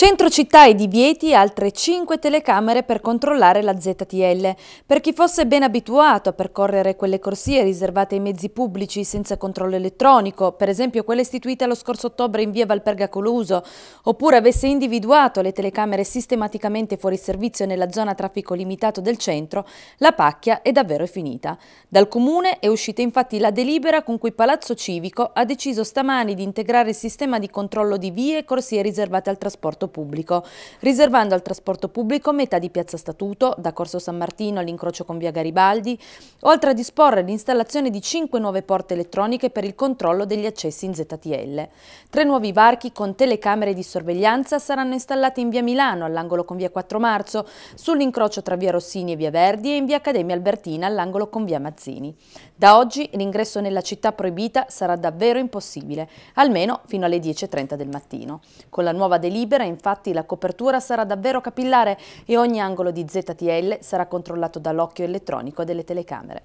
Centro città e divieti altre 5 telecamere per controllare la ZTL. Per chi fosse ben abituato a percorrere quelle corsie riservate ai mezzi pubblici senza controllo elettronico, per esempio quelle istituite lo scorso ottobre in via Valperga Coluso, oppure avesse individuato le telecamere sistematicamente fuori servizio nella zona traffico limitato del centro, la pacchia è davvero finita. Dal comune è uscita infatti la delibera con cui Palazzo Civico ha deciso stamani di integrare il sistema di controllo di vie e corsie riservate al trasporto pubblico pubblico, riservando al trasporto pubblico metà di Piazza Statuto, da Corso San Martino all'incrocio con Via Garibaldi, oltre a disporre l'installazione di cinque nuove porte elettroniche per il controllo degli accessi in ZTL. Tre nuovi varchi con telecamere di sorveglianza saranno installati in Via Milano, all'angolo con Via 4 Marzo, sull'incrocio tra Via Rossini e Via Verdi e in Via Accademia Albertina, all'angolo con Via Mazzini. Da oggi l'ingresso nella città proibita sarà davvero impossibile, almeno fino alle 10.30 del mattino. Con la nuova delibera, infatti, infatti la copertura sarà davvero capillare e ogni angolo di ZTL sarà controllato dall'occhio elettronico delle telecamere.